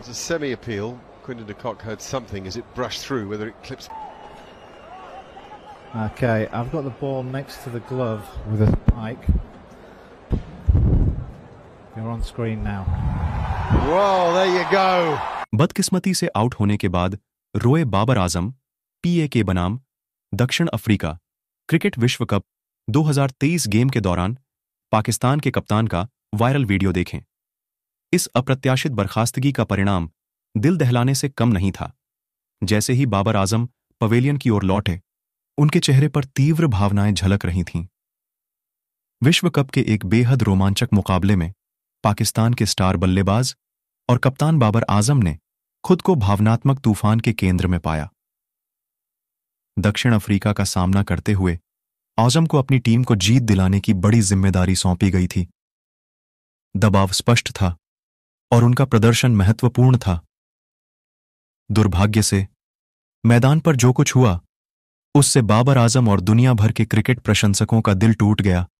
It's a semi-appeal. Quinton de Kock heard something as it brushed through, whether it clips... Okay, I've got the ball next to the glove with a spike. You're on screen now. Wow, there you go. बदकिस्मती से out होने के बाद रोए बाबर आजम पीए के बनाम दक्षिण Africa cricket विश्व कप 2023 गेम के दौरान पाकिस्तान के कप्तान का वायरल वीडियो देखें इस अप्रत्याशित बर्खास्तगी का परिणाम दिल दहलाने से कम नहीं था जैसे ही बाबर आजम पवेलियन की ओर लौटे उनके चेहरे पर तीव्र भावनाएं झलक रही थीं विश्व कप के एक बेहद रोमांचक मुकाबले में पाकिस्तान के स्टार बल्लेबाज और कप्तान बाबर आजम ने खुद को भावनात्मक तूफान के केंद्र में पाया दक्षिण अफ्रीका का सामना करते हुए आजम को अपनी टीम को जीत दिलाने की बड़ी जिम्मेदारी सौंपी गई थी दबाव स्पष्ट था और उनका प्रदर्शन महत्वपूर्ण था दुर्भाग्य से मैदान पर जो कुछ हुआ उससे बाबर आजम और दुनिया भर के क्रिकेट प्रशंसकों का दिल टूट गया